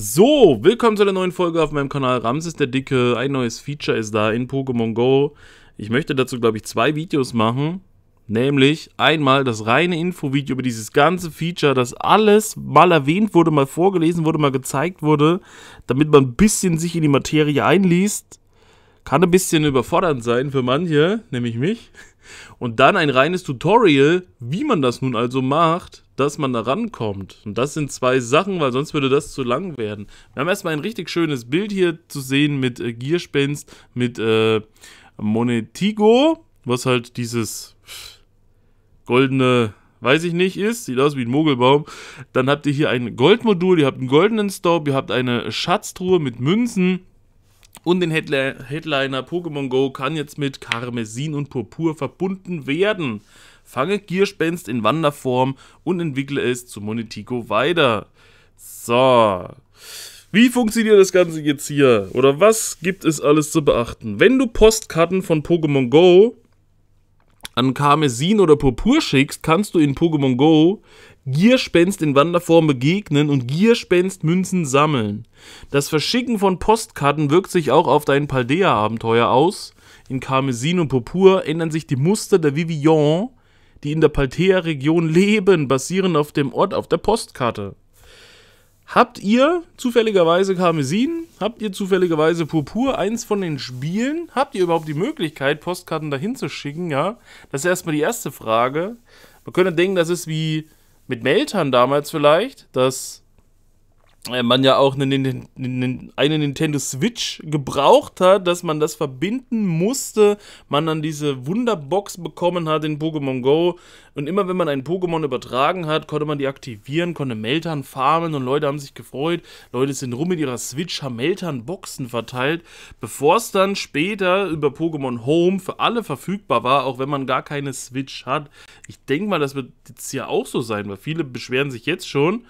So, willkommen zu einer neuen Folge auf meinem Kanal Ramses der Dicke. Ein neues Feature ist da in Pokémon Go. Ich möchte dazu, glaube ich, zwei Videos machen. Nämlich einmal das reine Infovideo über dieses ganze Feature, das alles mal erwähnt wurde, mal vorgelesen wurde, mal gezeigt wurde, damit man ein bisschen sich in die Materie einliest. Kann ein bisschen überfordernd sein für manche, nämlich mich. Und dann ein reines Tutorial, wie man das nun also macht, dass man da rankommt. Und das sind zwei Sachen, weil sonst würde das zu lang werden. Wir haben erstmal ein richtig schönes Bild hier zu sehen mit äh, Gierspenst, mit äh, Monetigo, was halt dieses goldene, weiß ich nicht, ist. Sieht aus wie ein Mogelbaum. Dann habt ihr hier ein Goldmodul, ihr habt einen goldenen Staub, ihr habt eine Schatztruhe mit Münzen. Und den Headliner Pokémon Go kann jetzt mit Karmesin und Purpur verbunden werden. Fange Gierspenst in Wanderform und entwickle es zu Monetico weiter. So. Wie funktioniert das Ganze jetzt hier? Oder was gibt es alles zu beachten? Wenn du Postkarten von Pokémon Go an Karmesin oder Purpur schickst, kannst du in Pokémon Go Gierspenst in Wanderform begegnen und Gierspenstmünzen sammeln. Das Verschicken von Postkarten wirkt sich auch auf dein Paldea-Abenteuer aus. In Karmesin und Purpur ändern sich die Muster der Vivillon die in der Paltea-Region leben, basieren auf dem Ort auf der Postkarte. Habt ihr zufälligerweise Karmesin? Habt ihr zufälligerweise Purpur? Eins von den Spielen? Habt ihr überhaupt die Möglichkeit, Postkarten dahin zu schicken? Ja, das ist erstmal die erste Frage. Man könnte denken, das ist wie mit Meltern damals vielleicht, dass äh, man ja auch eine, Nintendo Switch gebraucht hat, dass man das verbinden musste, man dann diese Wunderbox bekommen hat in Pokémon Go und immer wenn man ein Pokémon übertragen hat, konnte man die aktivieren, konnte Meltern farmen und Leute haben sich gefreut, Leute sind rum mit ihrer Switch, haben Meltern Boxen verteilt, bevor es dann später über Pokémon Home für alle verfügbar war, auch wenn man gar keine Switch hat. Ich denke mal, das wird jetzt hier auch so sein, weil viele beschweren sich jetzt schon,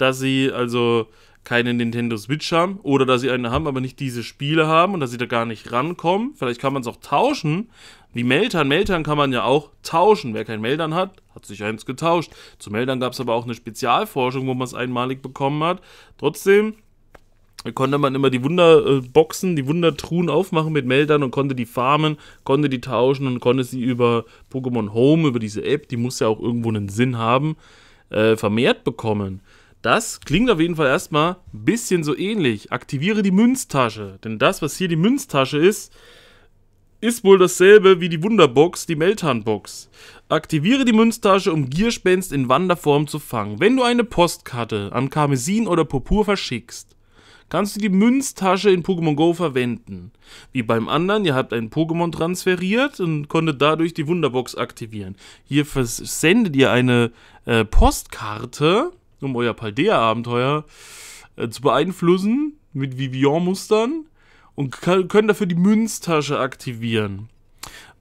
dass sie also keine Nintendo Switch haben oder dass sie eine haben, aber nicht diese Spiele haben und dass sie da gar nicht rankommen. Vielleicht kann man es auch tauschen. Wie Meltern, Meltern kann man ja auch tauschen. Wer kein Meltern hat, hat sich eins getauscht. Zu Meltern gab es aber auch eine Spezialforschung, wo man es einmalig bekommen hat. Trotzdem konnte man immer die Wunderboxen, die Wundertruhen aufmachen mit Meldern und konnte die farmen, konnte die tauschen und konnte sie über Pokémon Home, über diese App, die muss ja auch irgendwo einen Sinn haben, äh, vermehrt bekommen. Das klingt auf jeden Fall erstmal ein bisschen so ähnlich. Aktiviere die Münztasche. Denn das, was hier die Münztasche ist, ist wohl dasselbe wie die Wunderbox, die Meltan-Box. Aktiviere die Münztasche, um Gierspenst in Wanderform zu fangen. Wenn du eine Postkarte an Karmesin oder Purpur verschickst, kannst du die Münztasche in Pokémon Go verwenden. Wie beim anderen, ihr habt einen Pokémon transferiert und konntet dadurch die Wunderbox aktivieren. Hier versendet ihr eine äh, Postkarte um euer Paldea-Abenteuer äh, zu beeinflussen mit Vivian-Mustern und können dafür die Münztasche aktivieren.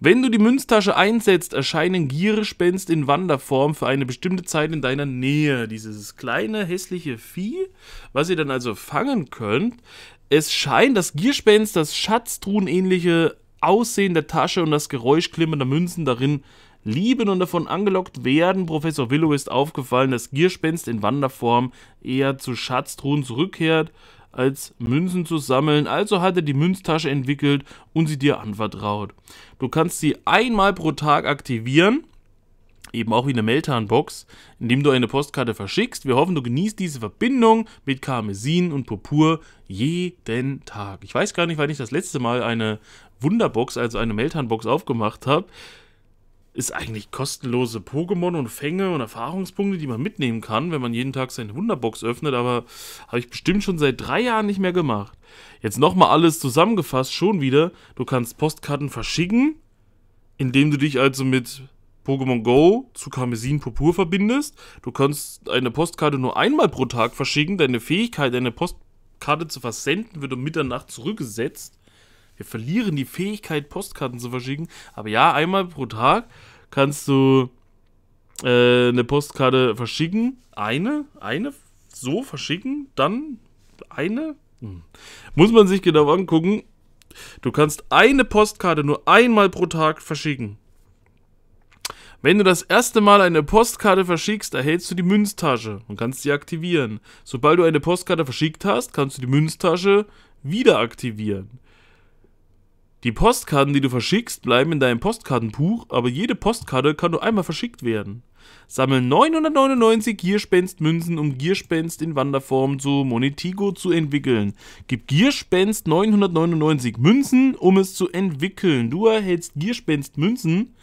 Wenn du die Münztasche einsetzt, erscheinen Gierspenst in Wanderform für eine bestimmte Zeit in deiner Nähe. Dieses kleine, hässliche Vieh, was ihr dann also fangen könnt. Es scheint, dass Gierspenst das Schatztruhenähnliche Aussehen der Tasche und das Geräusch klimmender Münzen darin lieben und davon angelockt werden. Professor Willow ist aufgefallen, dass Gierspenst in Wanderform eher zu Schatztruhen zurückkehrt, als Münzen zu sammeln. Also hat er die Münztasche entwickelt und sie dir anvertraut. Du kannst sie einmal pro Tag aktivieren eben auch wie eine Meltan-Box, indem du eine Postkarte verschickst. Wir hoffen, du genießt diese Verbindung mit Karmesin und Purpur jeden Tag. Ich weiß gar nicht, wann ich das letzte Mal eine Wunderbox, also eine Meltan-Box aufgemacht habe ist eigentlich kostenlose Pokémon und Fänge und Erfahrungspunkte, die man mitnehmen kann, wenn man jeden Tag seine Wunderbox öffnet, aber habe ich bestimmt schon seit drei Jahren nicht mehr gemacht. Jetzt nochmal alles zusammengefasst, schon wieder. Du kannst Postkarten verschicken, indem du dich also mit Pokémon Go zu Karmesin Purpur verbindest. Du kannst eine Postkarte nur einmal pro Tag verschicken. Deine Fähigkeit, eine Postkarte zu versenden, wird um Mitternacht zurückgesetzt. Wir verlieren die Fähigkeit, Postkarten zu verschicken. Aber ja, einmal pro Tag kannst du äh, eine Postkarte verschicken. Eine? Eine? So verschicken? Dann eine? Hm. Muss man sich genau angucken. Du kannst eine Postkarte nur einmal pro Tag verschicken. Wenn du das erste Mal eine Postkarte verschickst, erhältst du die Münztasche und kannst sie aktivieren. Sobald du eine Postkarte verschickt hast, kannst du die Münztasche wieder aktivieren. Die Postkarten, die du verschickst, bleiben in deinem Postkartenbuch, aber jede Postkarte kann nur einmal verschickt werden. Sammel 999 Gierspenstmünzen, um Gierspenst in Wanderform zu Monetigo zu entwickeln. Gib Gierspenst 999 Münzen, um es zu entwickeln. Du erhältst Gierspenstmünzen,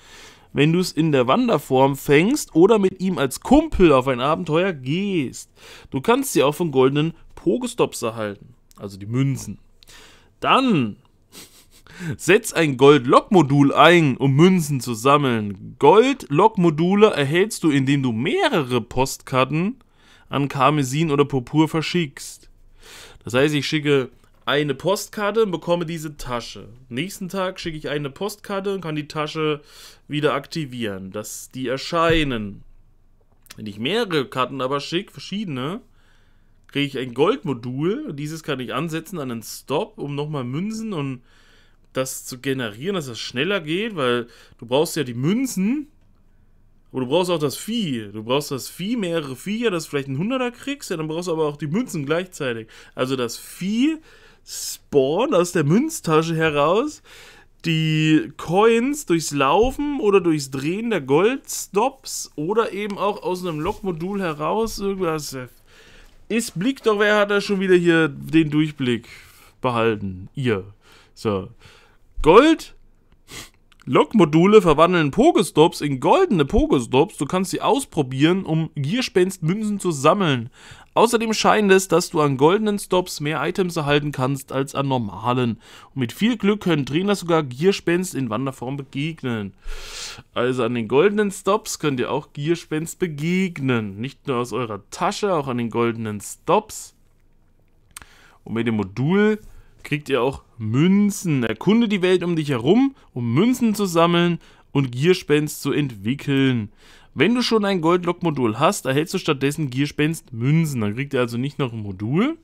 wenn du es in der Wanderform fängst oder mit ihm als Kumpel auf ein Abenteuer gehst. Du kannst sie auch von goldenen Pogestops erhalten, also die Münzen. Dann Setz ein Gold-Lock-Modul ein, um Münzen zu sammeln. Gold-Lock-Module erhältst du, indem du mehrere Postkarten an Karmesin oder Purpur verschickst. Das heißt, ich schicke eine Postkarte und bekomme diese Tasche. Nächsten Tag schicke ich eine Postkarte und kann die Tasche wieder aktivieren, dass die erscheinen. Wenn ich mehrere Karten aber schicke, verschiedene, kriege ich ein Goldmodul. Dieses kann ich ansetzen an einen Stop, um nochmal Münzen und das zu generieren, dass das schneller geht, weil du brauchst ja die Münzen, aber du brauchst auch das Vieh. Du brauchst das Vieh, mehrere Viecher, dass du vielleicht einen Hunderter kriegst, ja, dann brauchst du aber auch die Münzen gleichzeitig. Also das Vieh spawnt aus der Münztasche heraus die Coins durchs Laufen oder durchs Drehen der Goldstops oder eben auch aus einem Lokmodul heraus irgendwas. Ist Blick doch, wer hat da schon wieder hier den Durchblick behalten? Ihr. So. Gold. Lokmodule verwandeln Pokestops in goldene Pokestops. Du kannst sie ausprobieren, um Gierspenstmünzen zu sammeln. Außerdem scheint es, dass du an goldenen Stops mehr Items erhalten kannst als an normalen. Und mit viel Glück können Trainer sogar Gierspenst in Wanderform begegnen. Also an den goldenen Stops könnt ihr auch Gierspenst begegnen. Nicht nur aus eurer Tasche, auch an den goldenen Stops. Und mit dem Modul kriegt ihr auch Münzen. Erkunde die Welt um dich herum, um Münzen zu sammeln und Gierspens zu entwickeln. Wenn du schon ein Goldlock-Modul hast, erhältst du stattdessen Gierspenst Münzen. Dann kriegt ihr also nicht noch ein Modul.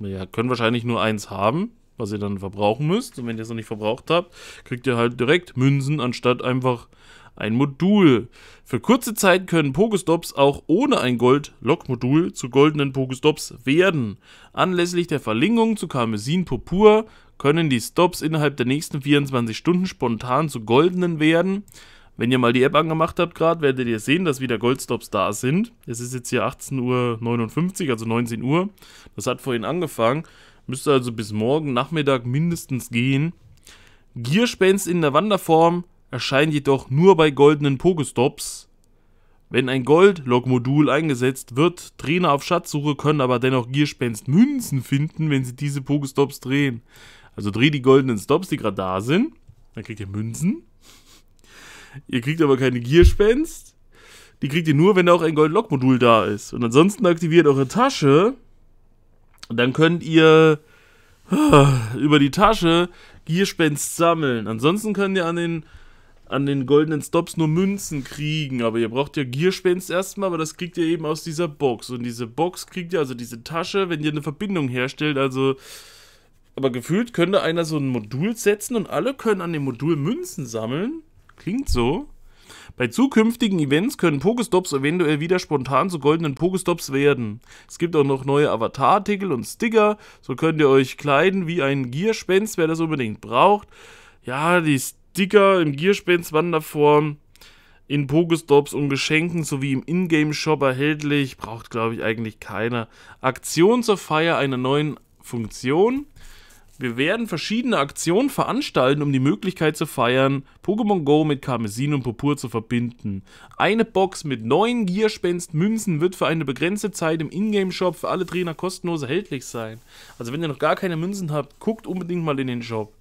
Naja, können wahrscheinlich nur eins haben, was ihr dann verbrauchen müsst. Und wenn ihr es noch nicht verbraucht habt, kriegt ihr halt direkt Münzen, anstatt einfach ein Modul. Für kurze Zeit können Pokestops auch ohne ein Gold-Log-Modul zu goldenen Pokestops werden. Anlässlich der Verlinkung zu Karmesin Purpur können die Stops innerhalb der nächsten 24 Stunden spontan zu goldenen werden. Wenn ihr mal die App angemacht habt gerade, werdet ihr sehen, dass wieder Goldstops da sind. Es ist jetzt hier 18.59 Uhr, also 19 Uhr. Das hat vorhin angefangen. Müsste also bis morgen Nachmittag mindestens gehen. Gierspenst in der Wanderform erscheinen jedoch nur bei goldenen Pokestops. Wenn ein Gold-Log-Modul eingesetzt wird, Trainer auf Schatzsuche können aber dennoch Gierspenst Münzen finden, wenn sie diese Pokestops drehen. Also dreht die goldenen Stops, die gerade da sind, dann kriegt ihr Münzen. Ihr kriegt aber keine Gierspenst. Die kriegt ihr nur, wenn auch ein Gold-Log-Modul da ist. Und ansonsten aktiviert eure Tasche. Und dann könnt ihr ah, über die Tasche Gierspenst sammeln. Ansonsten könnt ihr an den an den goldenen Stops nur Münzen kriegen. Aber ihr braucht ja Gierspens erstmal, aber das kriegt ihr eben aus dieser Box. Und diese Box kriegt ihr, also diese Tasche, wenn ihr eine Verbindung herstellt, also. Aber gefühlt könnte einer so ein Modul setzen und alle können an dem Modul Münzen sammeln. Klingt so. Bei zukünftigen Events können Pokestops eventuell wieder spontan zu goldenen Pokestops werden. Es gibt auch noch neue Avatar-Artikel und Sticker. So könnt ihr euch kleiden wie ein Gierspens, wer das unbedingt braucht. Ja, die Sticker. Sticker im Gierspänswand Wanderform, in Pokestops und Geschenken sowie im Ingame-Shop erhältlich. Braucht, glaube ich, eigentlich keiner. Aktion zur Feier einer neuen Funktion. Wir werden verschiedene Aktionen veranstalten, um die Möglichkeit zu feiern, Pokémon Go mit Karmesin und Purpur zu verbinden. Eine Box mit neun Gierspenst-Münzen wird für eine begrenzte Zeit im Ingame-Shop für alle Trainer kostenlos erhältlich sein. Also wenn ihr noch gar keine Münzen habt, guckt unbedingt mal in den Shop.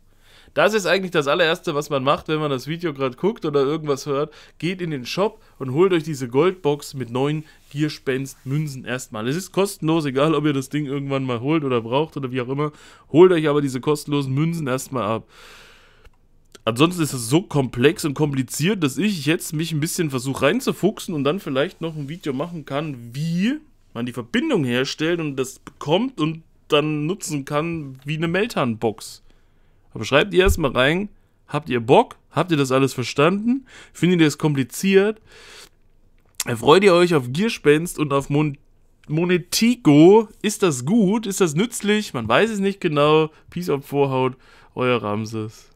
Das ist eigentlich das allererste, was man macht, wenn man das Video gerade guckt oder irgendwas hört. Geht in den Shop und holt euch diese Goldbox mit neun Gierspenst-Münzen erstmal. Es ist kostenlos, egal ob ihr das Ding irgendwann mal holt oder braucht oder wie auch immer. Holt euch aber diese kostenlosen Münzen erstmal ab. Ansonsten ist es so komplex und kompliziert, dass ich jetzt mich ein bisschen versuche reinzufuchsen und dann vielleicht noch ein Video machen kann, wie man die Verbindung herstellt und das bekommt und dann nutzen kann wie eine Meltan-Box. Aber schreibt ihr erstmal rein, habt ihr Bock? Habt ihr das alles verstanden? Findet ihr es kompliziert? Freut ihr euch auf Gierspenst und auf Mon Monetico? Ist das gut? Ist das nützlich? Man weiß es nicht genau. Peace out Vorhaut, euer Ramses.